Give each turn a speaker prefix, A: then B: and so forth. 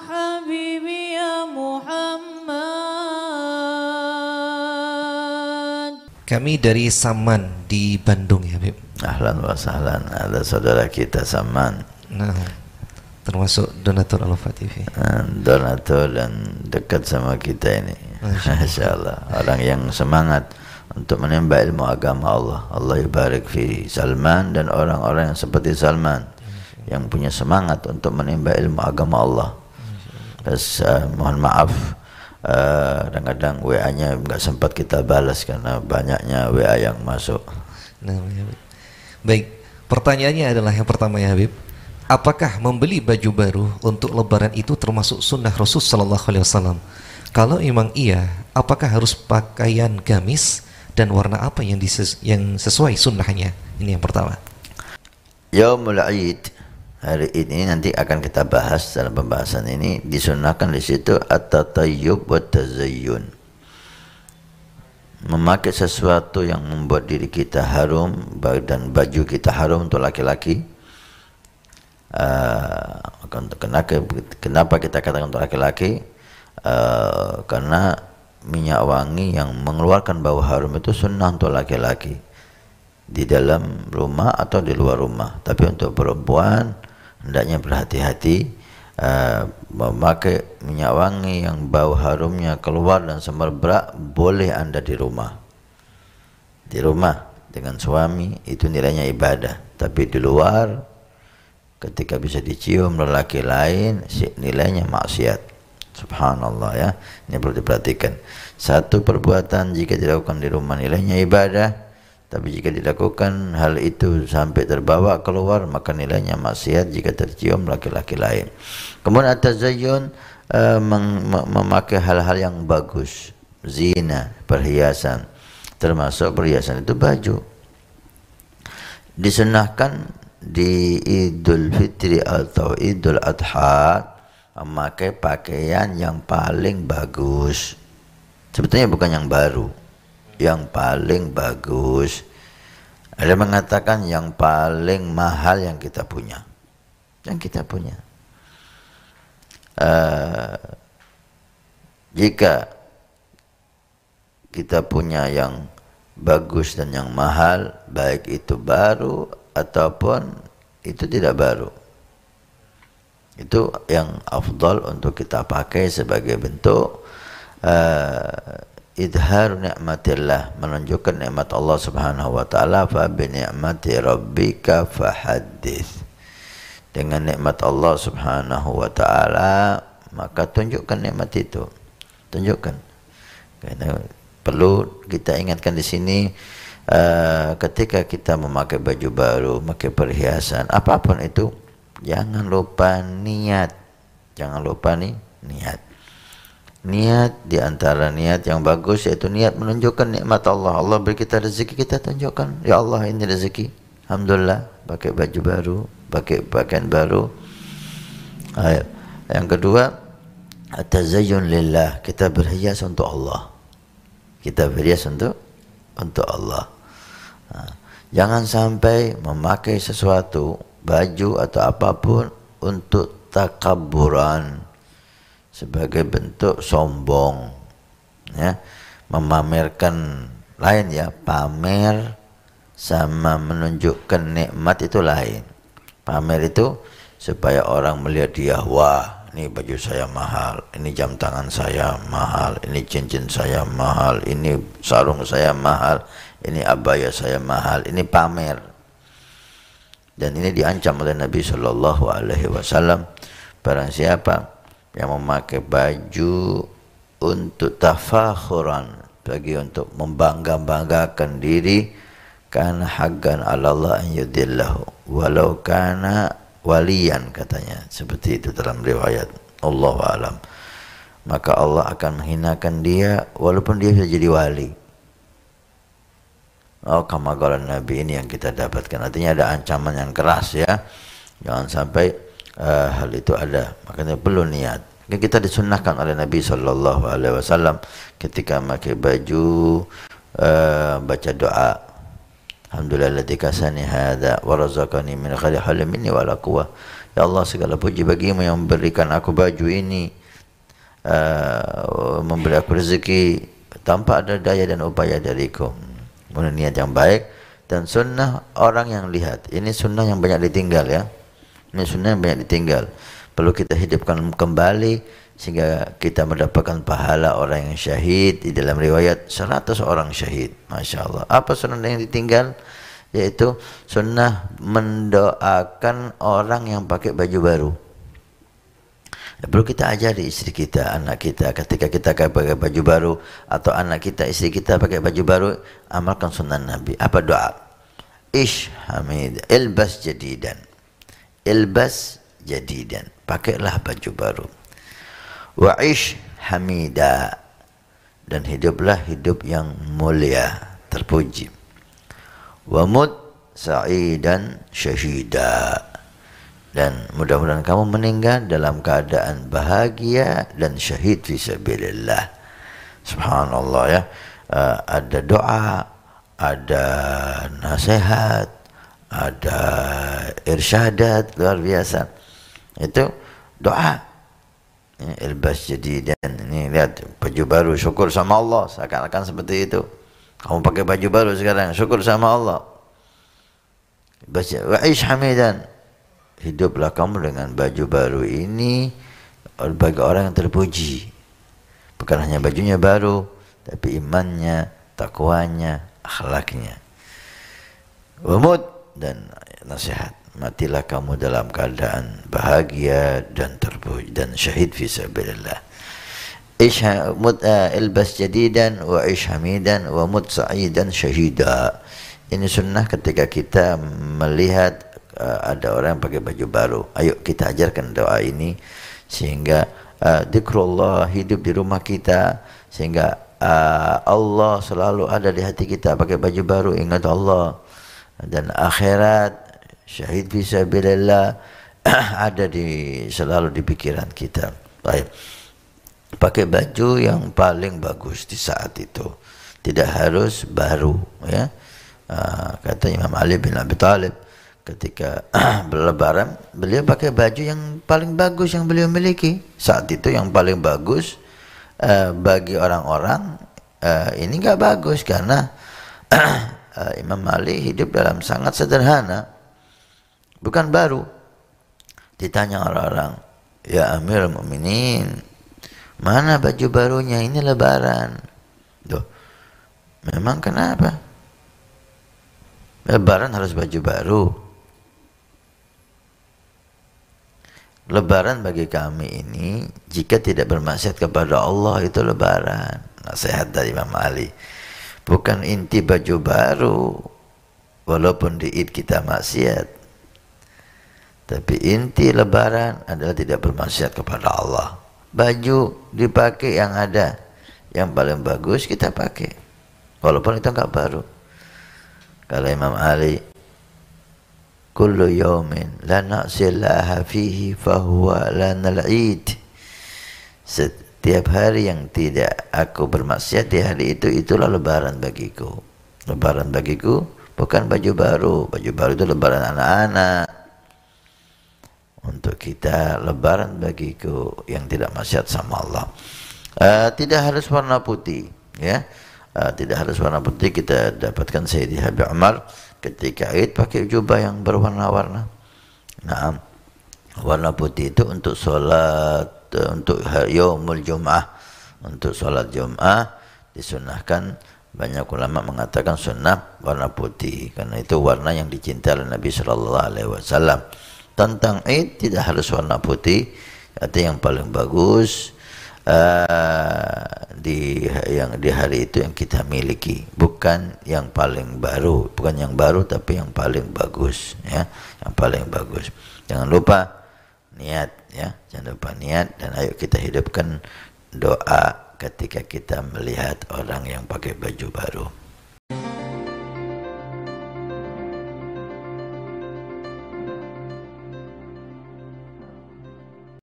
A: Ya kami dari Saman di Bandung ya Habib Ahlan wa sahlan ada saudara kita Saman nah, termasuk donatur al TV. Ah, donatur dan dekat sama kita ini Masya Allah orang yang semangat untuk menimba ilmu agama Allah Allah ibarik fi Salman dan orang-orang yang seperti Salman yang punya semangat untuk menimba ilmu agama Allah terus uh, mohon maaf eh, kadang-kadang WA-nya nggak sempat kita balas karena banyaknya WA yang masuk. Nah, baik. Pertanyaannya adalah yang pertama ya Habib, apakah membeli baju baru untuk Lebaran itu termasuk sunnah Rasul Shallallahu Alaihi Wasallam? Kalau memang iya, apakah harus pakaian gamis dan warna apa yang dises yang sesuai sunnahnya? Ini yang pertama. Yaumul Aid hari ini nanti akan kita bahas dalam pembahasan ini disunahkan di situ at tayyub wa tazayyun memakai sesuatu yang membuat diri kita harum dan baju kita harum untuk laki-laki uh, kenapa kita katakan untuk laki-laki uh, karena minyak wangi yang mengeluarkan bau harum itu sunnah untuk laki-laki di dalam rumah atau di luar rumah tapi untuk perempuan hendaknya berhati-hati uh, memakai minyak wangi yang bau harumnya keluar dan semerbak boleh Anda di rumah. Di rumah dengan suami itu nilainya ibadah, tapi di luar ketika bisa dicium lelaki lain nilainya maksiat. Subhanallah ya. Ini perlu diperhatikan. Satu perbuatan jika dilakukan di rumah nilainya ibadah, tapi jika dilakukan hal itu sampai terbawa keluar maka nilainya maksiat jika tercium laki-laki lain. Kemudian atas zayun uh, eh, memakai hal-hal yang bagus, zina, perhiasan. Termasuk perhiasan itu baju. Disenahkan di Idul Fitri atau Idul Adha memakai pakaian yang paling bagus. Sebetulnya bukan yang baru yang paling bagus. Ada mengatakan yang paling mahal yang kita punya. Yang kita punya. Uh, jika kita punya yang bagus dan yang mahal, baik itu baru ataupun itu tidak baru. Itu yang afdal untuk kita pakai sebagai bentuk uh, idhar ni'matillah menunjukkan nikmat Allah Subhanahu wa taala fa bi ni'mati rabbika fahaddits dengan nikmat Allah Subhanahu wa taala maka tunjukkan nikmat itu tunjukkan karena perlu kita ingatkan di sini uh, ketika kita memakai baju baru memakai perhiasan apapun itu jangan lupa niat jangan lupa nih niat niat di antara niat yang bagus yaitu niat menunjukkan nikmat Allah. Allah beri kita rezeki, kita tunjukkan, ya Allah ini rezeki. Alhamdulillah, pakai baju baru, pakai pakaian baru. Ayat. Yang kedua, atazayyun lillah, kita berhias untuk Allah. Kita berhias untuk untuk Allah. jangan sampai memakai sesuatu, baju atau apapun untuk takaburan sebagai bentuk sombong ya memamerkan lain ya pamer sama menunjukkan nikmat itu lain pamer itu supaya orang melihat dia wah ini baju saya mahal ini jam tangan saya mahal ini cincin saya mahal ini sarung saya mahal ini abaya saya mahal ini pamer dan ini diancam oleh Nabi Shallallahu Alaihi Wasallam barang siapa yang memakai baju untuk tafakhuran bagi untuk membangga-banggakan diri karena hagan Allah an yudillahu walau kana walian katanya seperti itu dalam riwayat Allah alam maka Allah akan menghinakan dia walaupun dia bisa jadi wali Oh kamagalan Nabi ini yang kita dapatkan artinya ada ancaman yang keras ya jangan sampai uh, hal itu ada makanya perlu niat kita disunahkan oleh Nabi Shallallahu Alaihi Wasallam ketika memakai baju uh, baca doa Alhamdulillah ladzi kasani hadza min halim minni wala Ya Allah segala puji bagimu yang memberikan aku baju ini uh, memberi aku rezeki tanpa ada daya dan upaya dariku Kemudian niat yang baik dan sunnah orang yang lihat ini sunnah yang banyak ditinggal ya ini sunnah banyak ditinggal. Perlu kita hidupkan kembali sehingga kita mendapatkan pahala orang yang syahid di dalam riwayat 100 orang syahid Masya Allah apa sunnah yang ditinggal yaitu sunnah mendoakan orang yang pakai baju baru ya, perlu kita ajari istri kita anak kita ketika kita pakai baju baru atau anak kita istri kita pakai baju baru amalkan sunnah Nabi apa doa ish hamid ilbas jadidan ilbas jadidan pakailah baju baru wa'ish hamida dan hiduplah hidup yang mulia terpuji wa mud sa'idan syahida dan mudah-mudahan kamu meninggal dalam keadaan bahagia dan syahid fi sabilillah subhanallah ya uh, ada doa ada nasihat ada irsyadat luar biasa itu doa ilbas jadi dan ini lihat baju baru syukur sama Allah seakan-akan seperti itu kamu pakai baju baru sekarang syukur sama Allah baca ya, wa'ish hamidan hiduplah kamu dengan baju baru ini bagi orang yang terpuji bukan hanya bajunya baru tapi imannya takwanya akhlaknya Wamut dan nasihat matilah kamu dalam keadaan bahagia dan terpuji dan syahid fi sabilillah ish eh, ilbas jadidan wa ish hamidan wa mut sa'idan syahida ini sunnah ketika kita melihat uh, ada orang yang pakai baju baru ayo kita ajarkan doa ini sehingga uh, hidup di rumah kita sehingga uh, Allah selalu ada di hati kita pakai baju baru ingat Allah dan akhirat syahid bisa bila ada di selalu di pikiran kita baik pakai baju yang paling bagus di saat itu tidak harus baru ya ah, kata Imam Ali bin Abi Talib ketika berlebaran beliau pakai baju yang paling bagus yang beliau miliki saat itu yang paling bagus eh, bagi orang-orang eh, ini nggak bagus karena eh, Eh, Imam Malik hidup dalam sangat sederhana. Bukan baru. Ditanya orang-orang, "Ya Amir Muminin, mana baju barunya? Ini lebaran." Duh, Memang kenapa? Lebaran harus baju baru. Lebaran bagi kami ini jika tidak bermaksiat kepada Allah itu lebaran. Nasihat dari Imam Ali bukan inti baju baru walaupun diit kita maksiat tapi inti lebaran adalah tidak bermaksiat kepada Allah baju dipakai yang ada yang paling bagus kita pakai walaupun itu enggak baru kalau Imam Ali kullu yaumin la nasilaha fihi fahuwa la id setiap hari yang tidak aku bermaksiat di hari itu itulah lebaran bagiku lebaran bagiku bukan baju baru baju baru itu lebaran anak-anak untuk kita lebaran bagiku yang tidak maksiat sama Allah uh, tidak harus warna putih ya uh, tidak harus warna putih kita dapatkan Sayyidi Habib Umar ketika Eid pakai jubah yang berwarna-warna nah warna putih itu untuk sholat untuk yaumul jum'ah untuk sholat jum'ah disunnahkan banyak ulama mengatakan sunnah warna putih karena itu warna yang dicintai oleh Nabi Shallallahu Alaihi Wasallam tentang Eid tidak harus warna putih artinya yang paling bagus uh, di yang di hari itu yang kita miliki bukan yang paling baru bukan yang baru tapi yang paling bagus ya yang paling bagus jangan lupa niat ya jangan lupa niat dan ayo kita hidupkan doa ketika kita melihat orang yang pakai baju baru